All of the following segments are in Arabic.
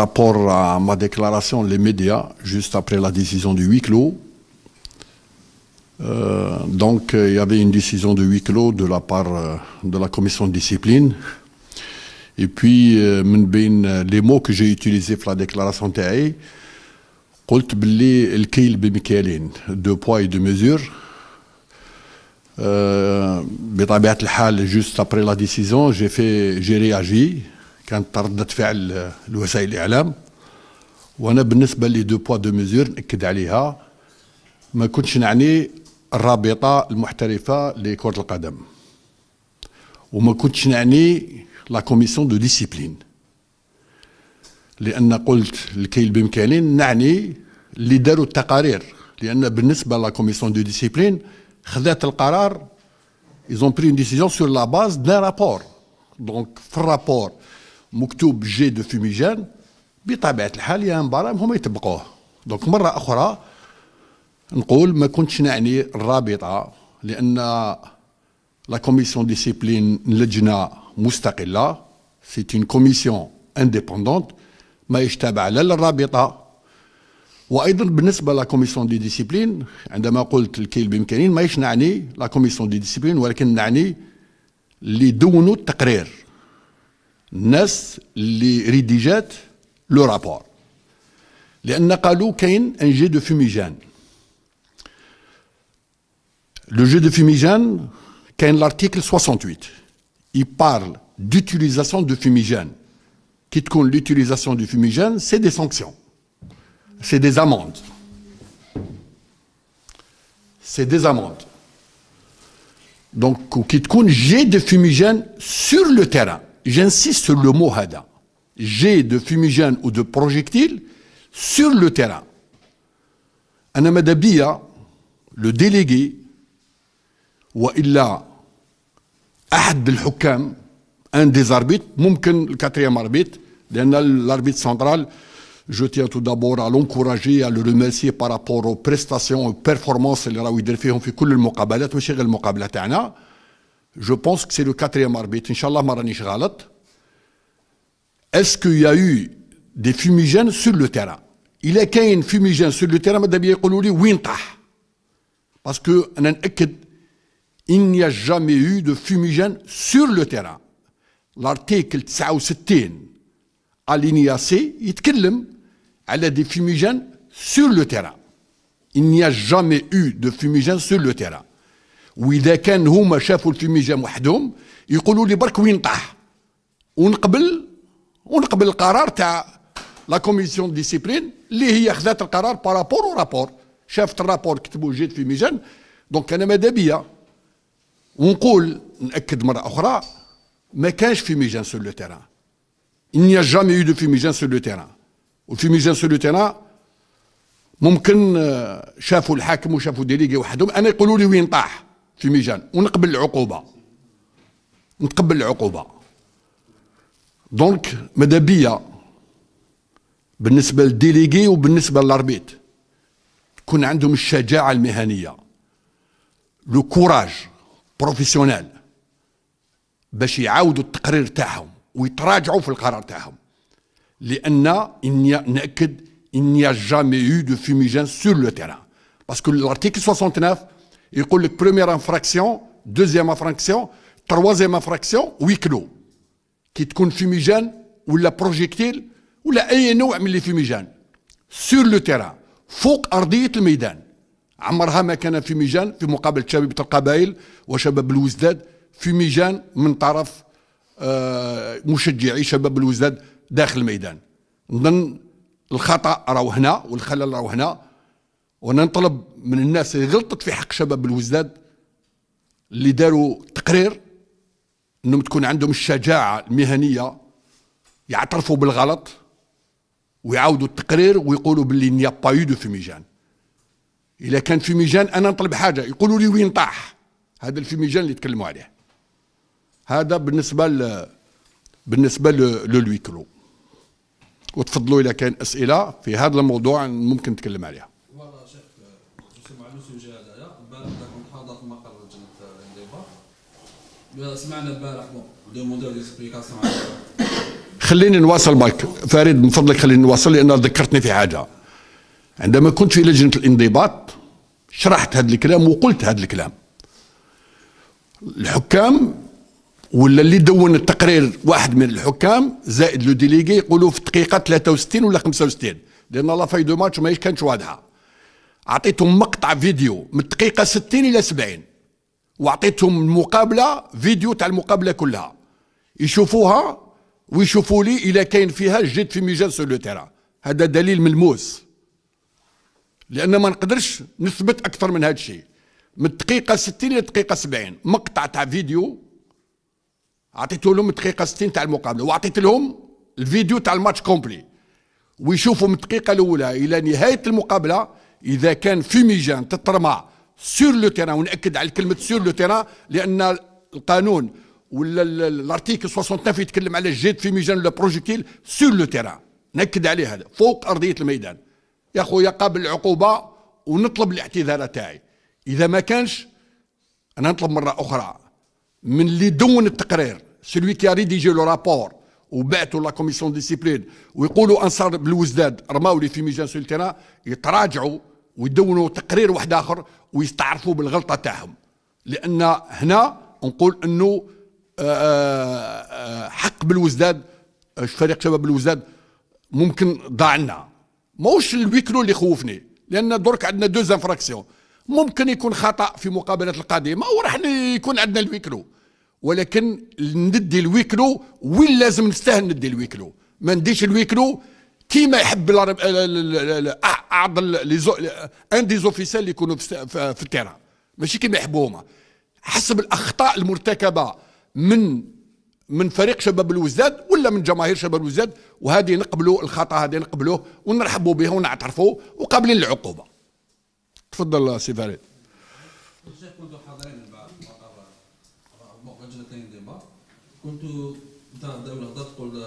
rapport à ma déclaration, les médias, juste après la décision du huis clos, euh, donc il y avait une décision de huis clos de la part euh, de la commission de discipline. Et puis, euh, les mots que j'ai utilisés pour la déclaration de قلت باللي poids poids et deux mesures juste après la juste j'ai la réagi. كانت ردة فعل الوسائل الإعلام وأنا بالنسبة لي دو بوا دو ميزور نأكد عليها ما كنتش نعني الرابطة المحترفة لكرة القدم وما كنتش نعني لا كوميسيون دو ديسيبلين لأن قلت لكي بإمكانين نعني اللي داروا التقارير لأن بالنسبة لا كوميسيون دو ديسيبلين خذات القرار ils ont pris une décision sur la base d'un rapport. Donc, في الرابور مكتوب جي دو فيميجان بطبيعه الحال يا برام هما يطبقوه دونك مره اخرى نقول ما كنتش نعني الرابطه لان لا كوميسيون ديسيبلين لجنه مستقله سي اون كوميسيون انديبوندونت ما يشتبع لا للرابطه وايضا بالنسبه لا كوميسيون دي ديسيبلين عندما قلت الكيل بامكانين ماهيش نعني لا كوميسيون دي ديسيبلين ولكن نعني اللي دونوا التقرير les اللي le rapport رابور لان de fumigène ان جي de fumigène. لو l'article 68 il parle d'utilisation de fumigène qui l'utilisation du fumigène c'est des sanctions c'est des amendes c'est des amendes donc qui compte j'ai des fumigène sur le terrain j'insiste sur le mot Hada, J'ai de fumigène ou de projectile sur le terrain. Anamadabia, le délégué, ou illa un des arbitres, le quatrième arbitre, l'arbitre central, je tiens tout d'abord à l'encourager, à le remercier par rapport aux prestations, aux performances je pense que c'est le quatrième arbitre. Inshallah, Maranich Ghalat. Est-ce qu'il y a eu des fumigènes sur le terrain Il y a une fumigène sur le terrain, Parce que, il n'y a jamais eu de fumigène sur le terrain. L'article 69, alinéa C, il parle des fumigènes sur le terrain. Il n'y a jamais eu de fumigène sur le terrain. واذا كان هما شافوا الفيميجام وحدهم يقولوا لي برك وين طاح ونقبل ونقبل القرار تاع لا كوميسيون ديسيبلين اللي هي خذات القرار بارابور ورابور شافت الرابور كتبوا جيت في ميجان دونك انا ماذا بيا ونقول ناكد مره اخرى ما كانش في ميجان سور لو تيران il n'y a jamais eu de fumigène sur le terrain. والفيميجان سور لو تيران ممكن آه، شافوا الحاكم وشافوا ديليغي وحدهم انا يقولوا لي وين طاح في ميجان ونقبل العقوبه نتقبل العقوبه دونك ماذا بيا بالنسبه للديليغي وبالنسبه للاربيت تكون عندهم الشجاعه المهنيه لو كوراج بروفيسيونيل باش يعاودوا التقرير تاعهم ويتراجعوا في القرار تاعهم لان اني ناكد اني جامي يو دو فيميجان سور لو تيران باسكو لارتيكل 69 يقول لك بروميير انفراكسيون دوزيام انفراكسيون تروازيام انفراكسيون ويكلو كي تكون فيميجان ولا بروجيكتيل ولا اي نوع من اللي فيميجان سور لو تيران فوق ارضيه الميدان عمرها ما كان فيميجان في مقابله شباب القبائل وشباب الوزداد فيميجان من طرف مشجعي شباب الوزداد داخل الميدان نظن الخطا راهو هنا والخلل راهو هنا وانا نطلب من الناس اللي غلطت في حق شباب الوزداد اللي داروا تقرير انهم تكون عندهم الشجاعه المهنيه يعترفوا بالغلط ويعاودوا التقرير ويقولوا باللي نيا با يو دو فيميجان اذا كان فيميجان انا نطلب حاجه يقولوا لي وين طاح هذا الفيميجان اللي تكلموا عليه هذا بالنسبه ل... بالنسبه للويكرو وتفضلوا اذا كان اسئله في هذا الموضوع ممكن نتكلم عليها خليني نواصل معك فريد من فضلك خليني نواصل لان ذكرتني في حاجه عندما كنت في لجنه الانضباط شرحت هذا الكلام وقلت هذا الكلام الحكام ولا اللي دون التقرير واحد من الحكام زائد لو ديليغي يقولوا في الدقيقه 63 ولا 65 لان لا فاي دو ماتش ما كانتش واضحه اعطيتهم مقطع فيديو من الدقيقه 60 الى 70 وعطيتهم المقابله فيديو تاع المقابله كلها يشوفوها ويشوفوا لي الا كاين فيها جد في ميجان سو لو تيرا هذا دليل ملموس لان ما نقدرش نثبت اكثر من هذا الشيء من الدقيقه 60 للدقيقه 70 مقطع تاع فيديو عطيته لهم الدقيقه 60 تاع المقابله وعطيت لهم الفيديو تاع الماتش كومبلي ويشوفوا من الدقيقه الاولى الى نهايه المقابله اذا كان في ميجان تترمى سور لو تيران وناكد على كلمه سور لو تيران لان القانون ولا الارتيكل 69 يتكلم على الجيت في ميزان ولا بروجيكتيل سور لو تيران ناكد عليه هذا فوق ارضيه الميدان يا خويا قابل العقوبه ونطلب الاعتذار تاعي اذا ما كانش انا نطلب مره اخرى من اللي دون التقرير سلوي كي ريديجي لو رابور وبعثوا لا كوميسيون ديسيبلين ويقولوا انصار بالوزداد رماولي في ميزان سولتيرا يتراجعوا ويدونوا تقرير واحد اخر ويستعرفوا بالغلطه تاعهم لان هنا نقول انه آه، آه، حق بالوزداد فريق شباب الوزداد ممكن ضاع لنا ماهوش الويكلو اللي خوفني لان درك عندنا دوز انفراكسيون ممكن يكون خطا في مقابلات القادمه وراح يكون عندنا الويكلو ولكن ندي الويكلو وين لازم نستاهل ندي الويكلو ما نديش الويكلو كيما يحب لي اعض ان دي زوفيسيل اللي يكونوا في التيران ماشي كيما يحبوا هما حسب الاخطاء المرتكبه من من فريق شباب الوزداد ولا من جماهير شباب الوزداد وهذه نقبلوا الخطا هذه نقبلوه ونرحبوا به ونعترفوا وقابلين للعقوبه تفضل سي فريد كنت حاضرين بعد مؤتمر كنت تقول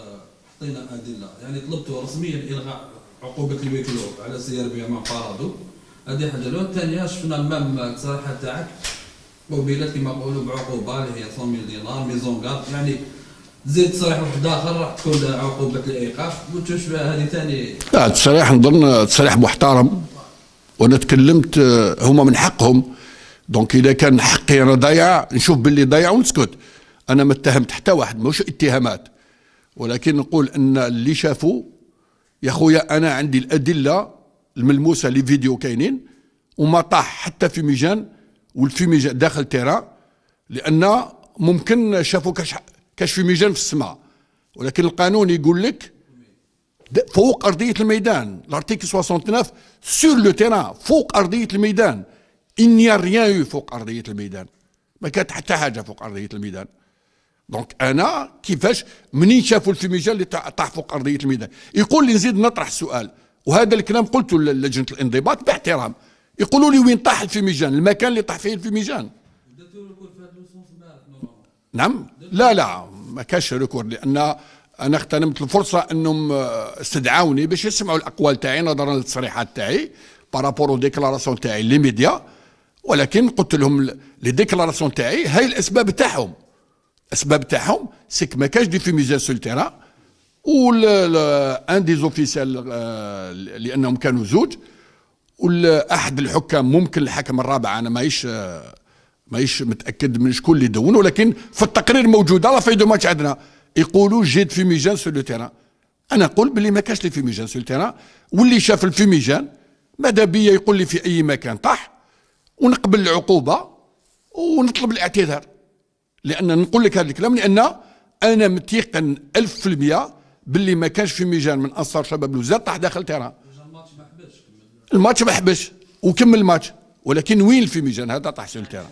اعطينا ادله يعني طلبت رسميا الغاء عقوبه الويكلو على سير بما فرضوا هذه حاجه لو الثانيه شفنا المام الاقتراح تاعك قبلت كما نقولوا بعقوبه اللي هي 100 دينار ميزون كارد يعني زيد تصريح واحد اخر راح تكون عقوبه الايقاف وتشبه هذه ثاني لا التصريح نظن تصريح محترم وانا تكلمت آه، هما من حقهم دونك اذا كان حقي انا ضايع نشوف باللي ضايع ونسكت انا ما اتهمت حتى واحد ماهوش اتهامات ولكن نقول ان اللي شافوا يا خويا انا عندي الادله الملموسه لي فيديو كاينين وما طاح حتى في ميجان والفي ميجان داخل تيرا لان ممكن شافوا كاش كاش في ميجان في السماء ولكن القانون يقول لك فوق ارضيه الميدان لارتيكل 69 سور لو تيرا فوق ارضيه الميدان إني ريان فوق ارضيه الميدان ما كانت حتى حاجه فوق ارضيه الميدان دونك انا كيفاش منين شافوا الفيميجان اللي طاح فوق ارضيه الميدان يقول لي نزيد نطرح سؤال وهذا الكلام قلته للجنه الانضباط باحترام يقولوا لي وين طاح الفيميجان المكان اللي طاح فيه الفيميجان نعم لا لا ما كاش ريكورد لان انا اغتنمت الفرصه انهم آه، استدعوني باش يسمعوا الاقوال تاعي نظرا للتصريحات تاعي بارابور او ديكلاراسيون تاعي لي ميديا ولكن قلت لهم لي ديكلاراسيون تاعي هاي الاسباب تاعهم الاسباب تاعهم سيك ما كاش دي فيميزان سو التيرا ان دي زوفيسيال لانهم كانوا زوج احد الحكام ممكن الحكم الرابع انا ماهيش ماهيش متاكد من شكون اللي دون ولكن في التقرير موجوده لا في دو ماتش عندنا يقولوا جيت فيميجان سو لو تيران انا نقول بلي ما كاش لي فيميجان سو تيران واللي شاف الفيميجان ماذا بيا يقول لي في اي مكان طاح ونقبل العقوبه ونطلب الاعتذار لان نقول لك هذا الكلام لان انا متيقن 1000% باللي ما كانش في ميجان من انصار شباب الوزارة طاح داخل تيران الماتش ما حبش وكمل الماتش ولكن وين في ميجان هذا طاح آه، في التيران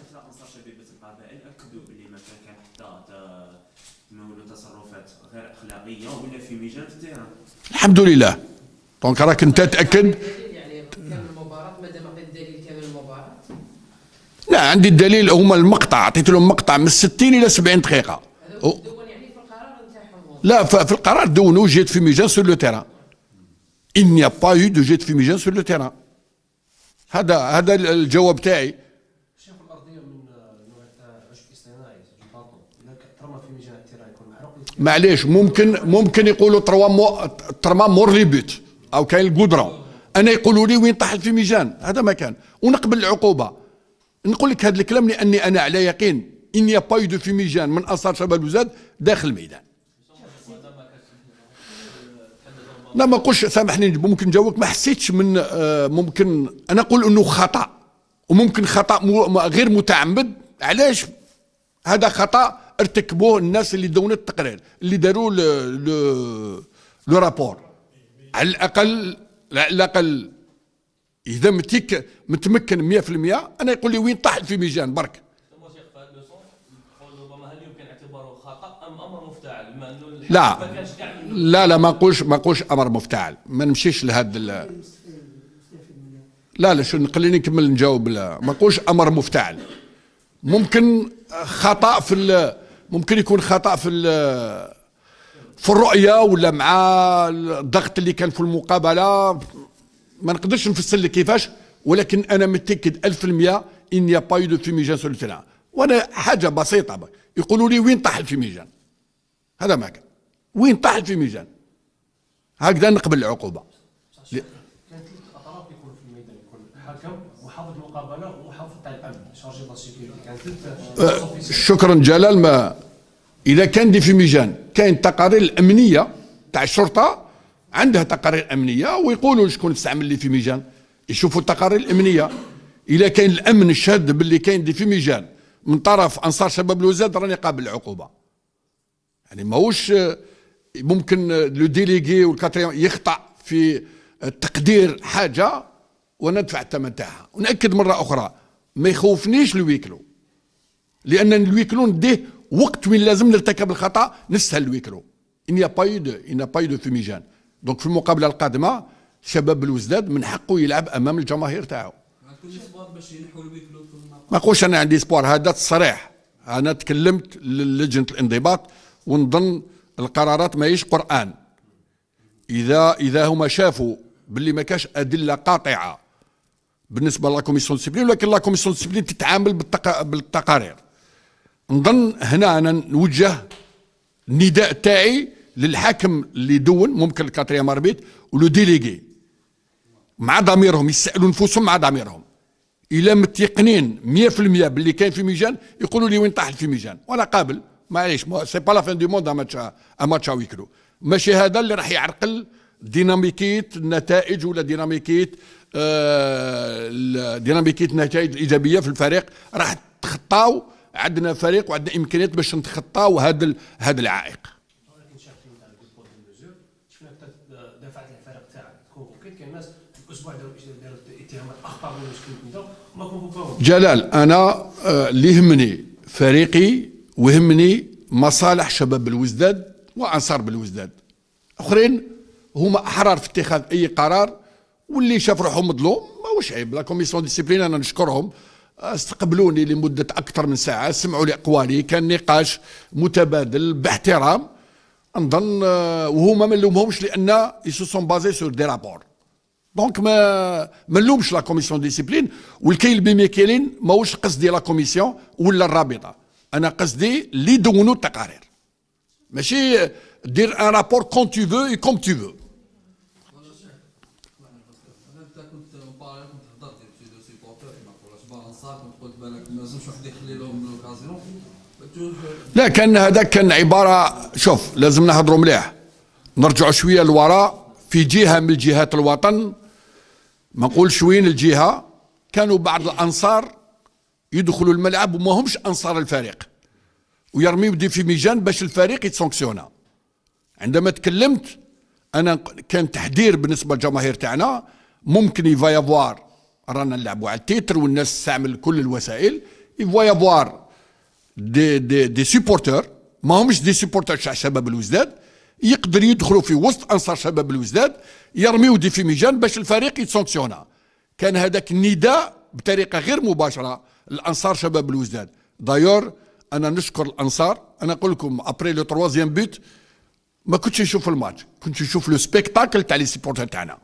الحمد لله دونك راك انت تاكد لا عندي الدليل هما المقطع عطيت لهم مقطع من 60 الى 70 دقيقه لا يعني في القرار دونوا جيت في ميجان سور لو تيران ان يا با يو دو جيت في ميجان سور لو تيران هذا هذا الجواب تاعي. معليش ممكن ممكن يقولوا تروا مو ترما مور لي بوت او كاين القدره انا يقولوا لي وين طاح ميجان هذا ما كان ونقبل العقوبه نقول لك هذا الكلام لاني انا على يقين ان يا باي دو فيميجان من اثار شباب الوزاد داخل الميدان لا ما نقولش سامحني ممكن نجاوبك ما حسيتش من آه، ممكن انا نقول انه خطا وممكن خطا غير متعمد علاش هذا خطا ارتكبوه الناس اللي دونوا التقرير اللي داروا لو رابور على الاقل على الاقل اذا متيك متمكن 100% انا يقول لي وين طاحت في ميجان برك لا لا لا ما نقولش ما نقولش امر مفتعل ما نمشيش لهذا لا لا شو خليني نكمل نجاوب لا ما نقولش امر مفتعل ممكن خطا في ممكن يكون خطا في في الرؤيه ولا مع الضغط اللي كان في المقابله ما نقدرش نفسر لك كيفاش ولكن انا متاكد 1000% ان يا با دو فيميجان سو التيران وانا حاجه بسيطه بقى. يقولوا لي وين طاح الفيميجان هذا ما كان وين طاح الفيميجان هكذا نقبل العقوبه ل... أه، شكرا جلال ما اذا كان دي فيميجان كاين تقارير الامنيه تاع الشرطه عندها تقارير امنيه ويقولوا شكون استعمل لي فيميجان يشوفوا التقارير الامنيه اذا كان الامن الشاد باللي كاين دي فيميجان من طرف انصار شباب الوزاد راني قابل العقوبه يعني ماهوش آه، ممكن آه، لو ديليغي والكاتريون يخطا في آه، تقدير حاجه وندفع الثمن تاعها وناكد مره اخرى ما يخوفنيش الويكلو لان الويكلو نديه وقت وين لازم نرتكب الخطا نسهل الويكلو il n'y a pas eu de il دونك في المقابله القادمه شباب الوزداد من حقه يلعب امام الجماهير تاعو ما نقولش انا عندي سبور هذا تصريح انا تكلمت للجنه الانضباط ونظن القرارات ماهيش قران اذا اذا هما شافوا باللي ما كاش ادله قاطعه بالنسبه لا كوميسيون ديسيبلين ولكن لا كوميسيون ديسيبلين تتعامل بالتق... بالتقارير نظن هنا انا نوجه النداء تاعي للحاكم اللي دون ممكن الكاتريام اربيت ولو ديليغي مع ضميرهم يسالوا نفوسهم مع ضميرهم الا متيقنين 100% باللي كاين في ميجان يقولوا لي وين طاح ميجان وانا قابل معليش سي با لا فين دي موند ماتش ماتش ويكرو ماشي هذا اللي راح يعرقل ديناميكيه النتائج ولا ديناميكيه آه ديناميكيه النتائج الايجابيه في الفريق راح تخطاو عندنا فريق وعندنا امكانيات باش نتخطاو هذا هذا العائق جلال انا اللي آه، يهمني فريقي ويهمني مصالح شباب الوزداد وانصار بالوزداد اخرين هما احرار في اتخاذ اي قرار واللي شاف روحهم مظلوم ماهوش عيب لا كوميسيون ديسيبلين انا نشكرهم استقبلوني لمده اكثر من ساعه سمعوا لي اقوالي كان نقاش متبادل باحترام نظن آه، وهما ما نلومهمش لان يسو سون بازي سور دي رابور دونك ما ما نلومش لا كوميسيون ديسيبلين والكيل بميكيلين ماهوش قصدي لا كوميسيون ولا الرابطه انا قصدي اللي دونوا التقارير ماشي دير ان رابور كون تو فو اي كوم تو فو لا كان هذا كان عباره شوف لازم نهضروا مليح نرجعوا شويه للوراء في جهه من جهات الوطن ما نقولش وين الجهه كانوا بعض الانصار يدخلوا الملعب وما همش انصار الفريق ويرميوا دي في ميجان باش الفريق يتسانكسيونا عندما تكلمت انا كان تحذير بالنسبه للجماهير تاعنا ممكن يفا يافوار رانا نلعبوا على التيتر والناس تستعمل كل الوسائل يفا يافوار دي دي دي سيبورتور ما همش دي سيبورتور تاع شباب الوزداد يقدر يدخلوا في وسط انصار شباب الوزداد يرميو دي في ميجان باش الفريق يتسانكسيونا كان هذاك النداء بطريقه غير مباشره الانصار شباب الوزداد دايور انا نشكر الانصار انا نقول لكم ابري لو تروازيام بوت ما كنتش نشوف الماتش كنت نشوف لو سبيكتاكل تاع لي سيبورتر تاعنا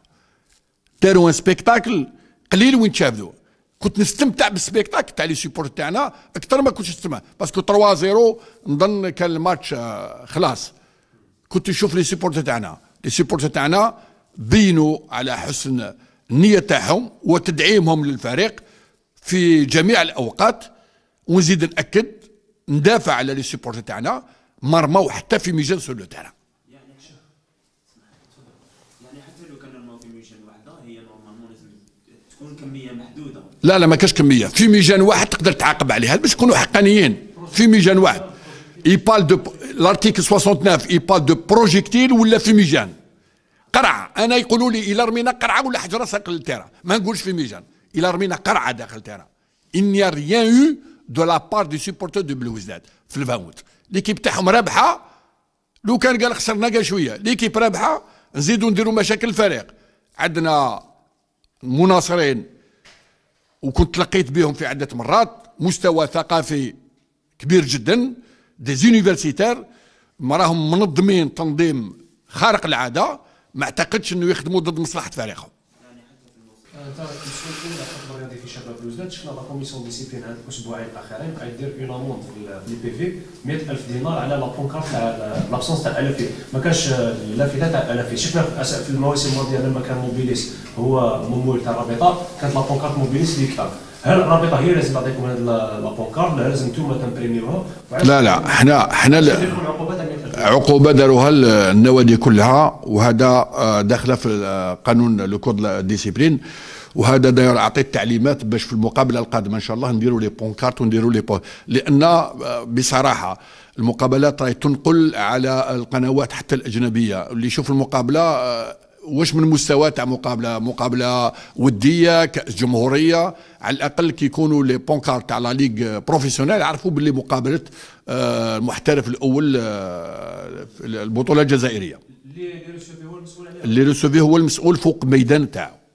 داروا ان سبيكتاكل قليل وين تشافدو كنت نستمتع بالسبيكتاكل تاع لي سيبورتر تاعنا اكثر ما كنتش نستمتع باسكو 3 0 نظن كان الماتش آه، خلاص كنت نشوف لي سيبورتر تاعنا لي سيبورتر تاعنا بينوا على حسن النية تاعهم وتدعيمهم للفريق في جميع الأوقات ونزيد نأكد ندافع على لي سيبورتر تاعنا مرموا حتى في ميجان سور يعني يعني لو كان ميجان لازم تكون كميه محدوده لا لا ما كاش كميه في ميجان واحد تقدر تعاقب عليها باش نكونوا حقانيين في ميجان واحد il parle de l'article 69 il parle de projectile ولا فيميجان قرعه انا يقولوا لي الا رمينا قرعه ولا حجره ساق للتيرا ما نقولش فيميجان الا رمينا قرعه داخل التيرا ان يا ريان يو دو لا بار دي du دو بلو بلوزداد في الفاوت ليكيب تاعهم رابحه لو كان قال خسرنا قال شويه ليكيب رابحه نزيدوا نديروا مشاكل الفريق عندنا مناصرين وكنت تلقيت بهم في عده مرات مستوى ثقافي كبير جدا دي زونيفرسيتير ما راهم منظمين تنظيم خارق العاده ما اعتقدش انه يخدموا ضد مصلحه فريقهم في يعني شباب شفنا الاسبوعين الاخرين غيدير في لي بي في 100000 دينار على لا تاع لابسونس تاع الافي ما كانش اللافته تاع الافي شفنا في المواسم الماضيه لما كان موبيليس هو ممول تاع الرابطه كانت لا موبيليس اللي هل الرابطه هي لازم تعطيكم هذه لابونكارد ولا لازم انتم تمبريميوها لا لا حنا حنا عقوبه داروها النوادي كلها وهذا آه، داخله في آه، قانون لو كود ديسيبلين وهذا داير اعطيت التعليمات باش في المقابله القادمه ان شاء الله نديروا لي بونكارت ونديروا لي بون لان آه، بصراحه المقابلات راهي تنقل على القنوات حتى الاجنبيه اللي يشوف المقابله واش من مستوى تاع مقابله مقابله وديه كاس جمهوريه على الاقل كي يكونوا لي بونكار تاع لا ليغ بروفيسيونيل عرفوا باللي مقابله آه، المحترف الاول آه، في البطوله الجزائريه اللي ريسوفي هو المسؤول اللي ريسوفي هو المسؤول فوق ميدان تاعو